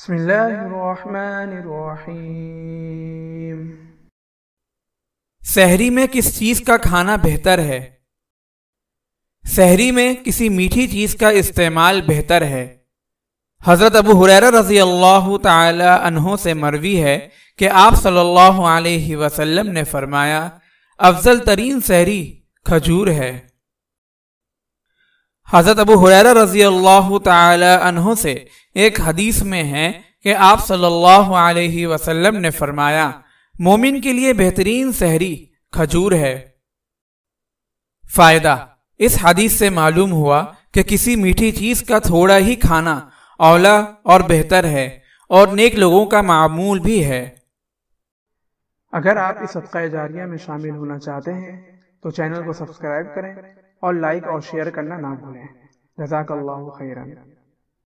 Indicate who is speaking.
Speaker 1: शहरी
Speaker 2: में किस चीज़ का खाना बेहतर है शहरी में किसी मीठी चीज़ का इस्तेमाल बेहतर है हज़रत अबू हुरैरा रजी अल्लाह तहों से मरवी है कि आप सल्लल्लाहु अलैहि वसल्लम ने फरमाया अफजल तरीन शहरी खजूर है हज़रत अबू हुरैरा रजी अल्लाह तहों से एक हदीस में है कि आप सल्लल्लाहु अलैहि वसल्लम ने फरमाया मोमिन के लिए बेहतरीन सहरी खजूर है फ़ायदा इस हदीस से मालूम हुआ कि किसी मीठी चीज़ का थोड़ा ही खाना औला और बेहतर है और नेक लोगों का मामूल भी है
Speaker 1: अगर आप इस सदका जारिया में शामिल होना चाहते हैं तो चैनल को सब्सक्राइब करें और लाइक और शेयर करना ना भूलें जजाकल्ला खैरन